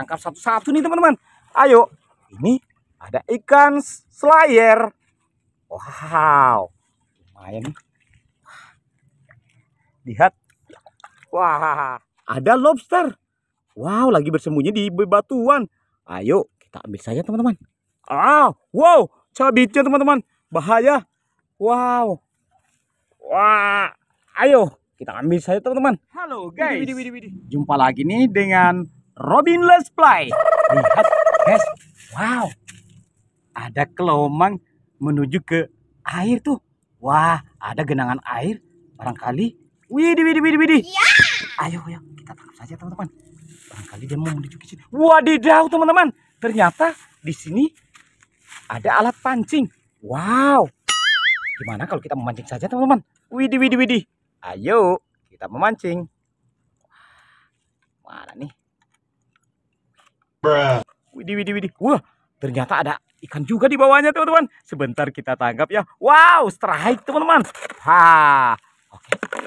Tangkap satu-satu nih teman-teman. Ayo, ini ada ikan slayer. Wow, lumayan. Lihat. Wah, ada lobster. Wow, lagi bersembunyi di bebatuan. Ayo, kita ambil saja teman-teman. Ah, wow, cabitnya teman-teman. Bahaya. Wow. Wah, ayo kita ambil saja teman-teman. Halo guys. Jumpa lagi nih dengan Robin Let's Play. Lihat guys, wow. Ada kelomang menuju ke air tuh. Wah, ada genangan air. Barangkali, widih, widih, widih, widih. Iya. Ayo, ayo, kita tangkap saja teman-teman. Barangkali dia mau menuju ke sini. Wadidaw teman-teman. Ternyata di sini ada alat pancing. Wow. Gimana kalau kita memancing saja teman-teman? Widih, widih, widih. Ayo, kita memancing. Mana nih? Bruh. Widih, widih, widih. Wah, ternyata ada ikan juga di bawahnya, teman-teman. Sebentar kita tangkap ya. Wow, strike, teman-teman. Ha. Oke. Okay.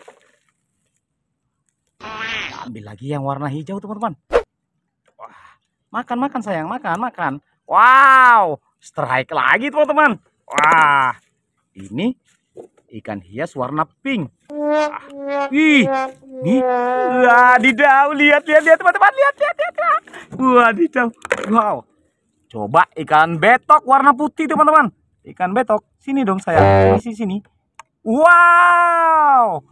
ambil lagi yang warna hijau, teman-teman. Makan, makan sayang, makan, makan. Wow, strike lagi, teman-teman. Wah, ini ikan hias warna pink. Wah, wih, nih, wadidaw, lihat, lihat, lihat, teman-teman, lihat, lihat, lihat, Wah Wadidaw, wow. Coba ikan betok warna putih, teman-teman. Ikan betok, sini dong saya, sini, sini. Wow,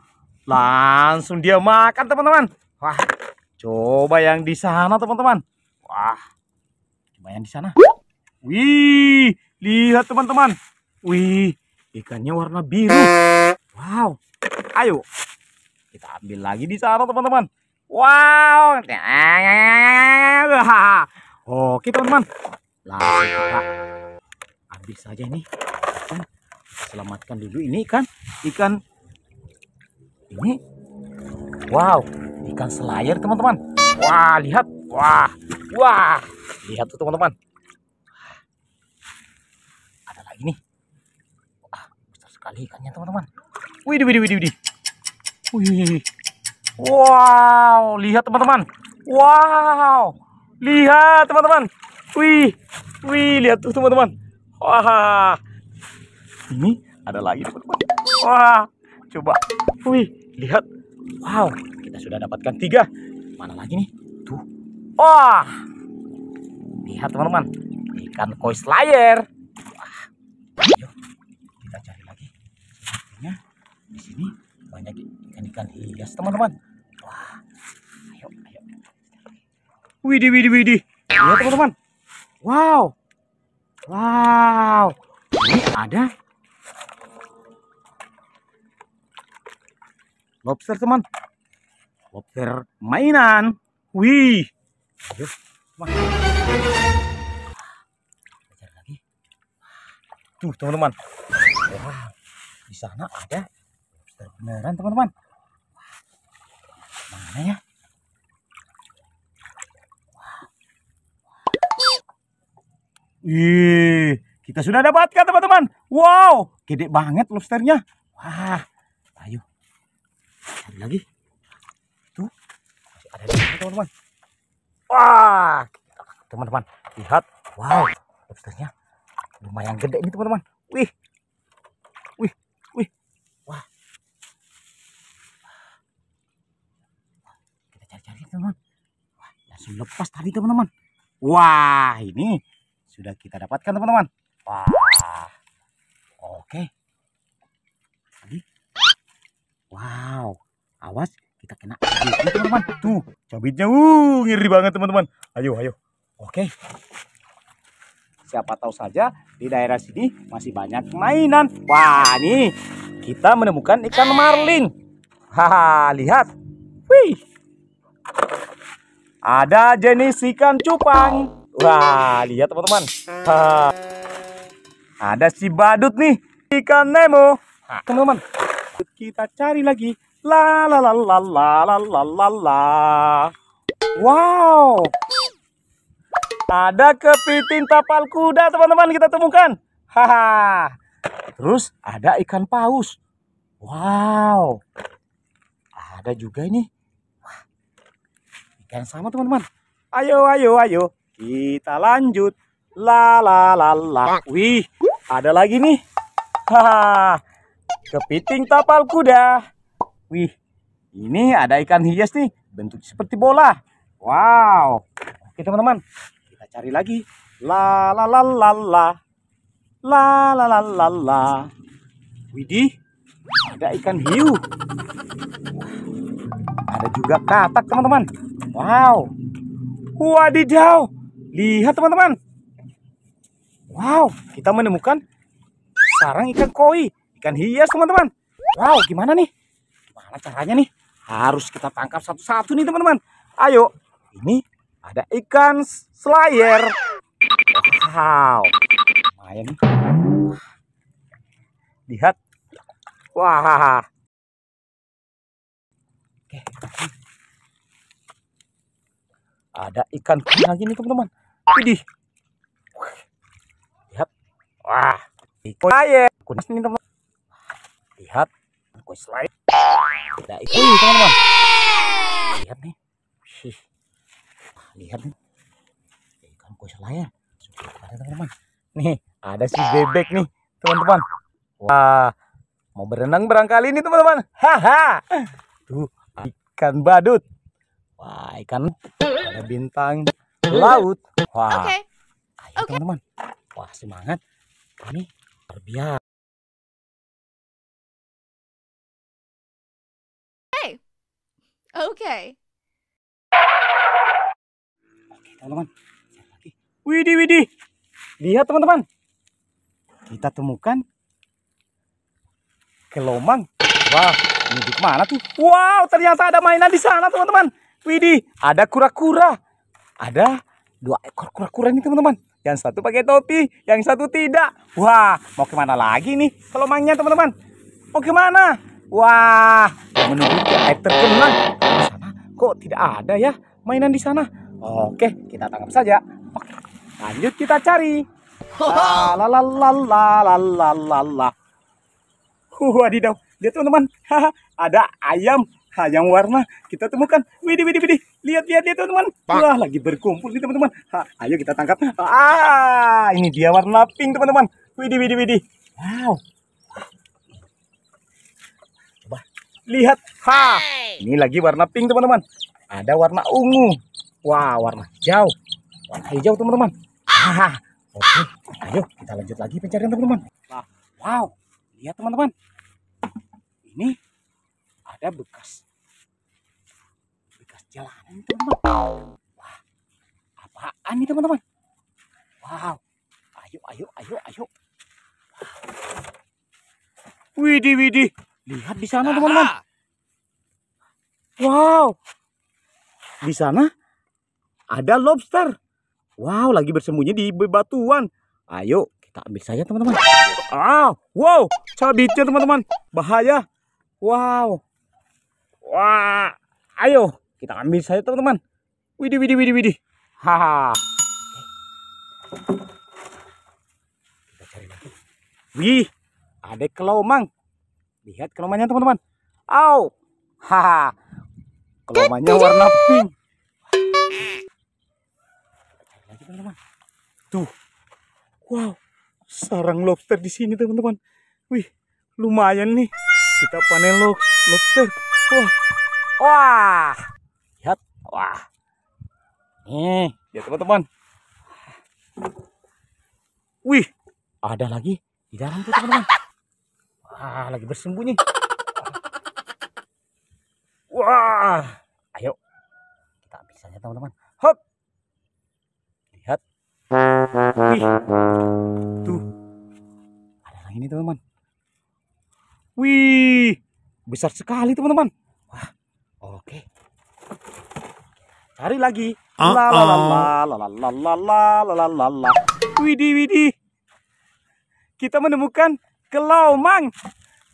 langsung dia makan, teman-teman. Wah, coba yang di sana, teman-teman. Wah, coba yang di sana. Wih, lihat, teman-teman. Wih, Ikannya warna biru. Wow. Ayo. Kita ambil lagi di sana teman-teman. Wow. Oke teman-teman. Langsung kita ambil saja ini. Selamatkan dulu ini ikan. Ikan. Ini. Wow. Ikan selayar teman-teman. Wah lihat. Wah. Wah. Lihat tuh teman-teman. sekali ikannya teman-teman widih widih widih widih wih wow lihat teman-teman wow lihat teman-teman wih wih lihat tuh teman-teman wah ini ada lagi teman-teman wah coba wih lihat wow kita sudah dapatkan tiga mana lagi nih tuh wah lihat teman-teman ikan koi slayer wah. Yuk, kita cari ikan hias teman-teman wah ayo ayo widih widih widih ya teman-teman wow wow ini ada lobster teman lobster mainan wih ayo teman tuh teman-teman wah di sana ada lobster beneran teman-teman mana ya? Ih, kita sudah dapatkan teman-teman. Wow, gede banget lobsternya. Wah, ayo. Cari lagi. Tuh, masih ada di sini teman-teman. Wah, teman-teman, lihat. Wow, lobsternya lumayan gede ini teman-teman. Wih, teman-teman wah langsung lepas tadi teman-teman wah ini sudah kita dapatkan teman-teman wah oke tadi wow awas kita kena teman-teman tuh cabitnya uh ngiri banget teman-teman ayo ayo oke siapa tahu saja di daerah sini masih banyak mainan. Wah, ini kita menemukan ikan marlin. Haha, lihat. Wih. Ada jenis ikan cupang. Wah, lihat teman-teman. Ada si badut nih, ikan Nemo. Teman-teman, kita cari lagi. La la la la la la la la. Wow. Ada kepiting tapal kuda, teman-teman, kita temukan. Haha. Terus ada ikan paus. Wow. Ada juga ini yang sama teman-teman ayo ayo ayo kita lanjut la la la la wih ada lagi nih haha kepiting tapal kuda wih ini ada ikan hias nih bentuk seperti bola wow oke teman-teman kita cari lagi la la la la la la la la la la widih ada ikan hiu ada juga katak teman-teman. Wow. Wadidaw. Lihat teman-teman. Wow. Kita menemukan sarang ikan koi. Ikan hias teman-teman. Wow. Gimana nih? Gimana caranya nih? Harus kita tangkap satu-satu nih teman-teman. Ayo. Ini ada ikan slayer. Wow. Main. Lihat. Wah. ada ikan lagi nih teman-teman Widih. Lihat. Wah, ikan aja. Kuning nih teman. Lihat. Kue slide. Ada nih teman-teman. Lihat nih. Lihat nih. Ikan kue selayar. Ada teman-teman. Nih, ada si bebek nih, teman-teman. Wah, mau berenang barangkali nih teman-teman. Haha. Tuh, ikan badut. Wah, ikan ada bintang laut. Wah. Oke. Okay. Ayo okay. teman-teman. Wah, semangat. Ini terbiar. Hey. Oke. Okay. Oke, teman-teman. Widih, widih. Lihat, teman-teman. Kita temukan kelomang. Wah, ini di mana tuh? Wow, ternyata ada mainan di sana, teman-teman. Widih, ada kura-kura. Ada dua ekor kura-kura nih teman-teman. Yang satu pakai topi, yang satu tidak. Wah, mau kemana lagi nih kelomangnya teman-teman? Mau kemana? Wah, menuju ke air terkenal. Di sana kok tidak ada ya mainan di sana. Oke, kita tangkap saja. Lanjut kita cari. Wah, Wadidaw, lihat teman-teman. ada ayam Hah, yang warna kita temukan. Widih, widih, widih. Lihat, lihat, lihat, teman-teman. Wah, lagi berkumpul nih, teman-teman. ayo kita tangkap. Ah, ini dia warna pink, teman-teman. Widih, widih, widih. Wow. Coba lihat. Ha, ini lagi warna pink, teman-teman. Ada warna ungu. Wah, warna hijau. Warna hijau, teman-teman. Hah. Oke, ayo kita lanjut lagi pencarian, teman-teman. Wow, lihat, teman-teman. Ini ada bekas bekas jalanan teman-teman wah apaan nih teman-teman wow ayo ayo ayo ayo Widi Widi, lihat di sana teman-teman wow di sana ada lobster wow lagi bersembunyi di bebatuan ayo kita ambil saja teman-teman ah wow cabitnya teman-teman bahaya wow Wah, ayo kita ambil saja teman-teman. Widih, widih, widih, widih. Haha. Wih, ada kelomang. Lihat kelomangnya teman-teman. Au. Haha. Kelomangnya warna pink. Tuh. Wow. Sarang lobster di sini teman-teman. Wih, lumayan nih. Kita panen lobster. Wah. Lihat. Wah. Nih, eh. ya teman-teman. Wih, ada lagi di dalam tuh teman-teman. Wah, lagi bersembunyi. Wah. Ayo. Kita ambil saja teman-teman. Hop. Lihat. Wih. Tuh. Ada lagi nih teman-teman. Wih. Besar sekali teman-teman. Oke. Cari lagi. Widi Widi Widih, Kita menemukan kelomang.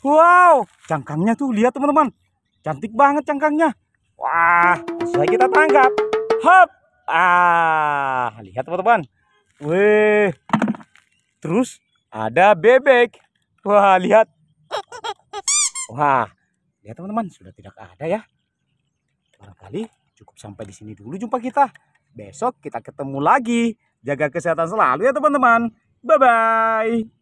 Wow, cangkangnya tuh lihat teman-teman. Cantik banget cangkangnya. Wah, sudah kita tangkap. Hop. Ah, lihat teman-teman. Weh. Terus ada bebek. Wah, lihat. Wah, lihat teman-teman, sudah tidak ada ya. Barangkali cukup sampai di sini dulu jumpa kita. Besok kita ketemu lagi. Jaga kesehatan selalu ya teman-teman. Bye-bye.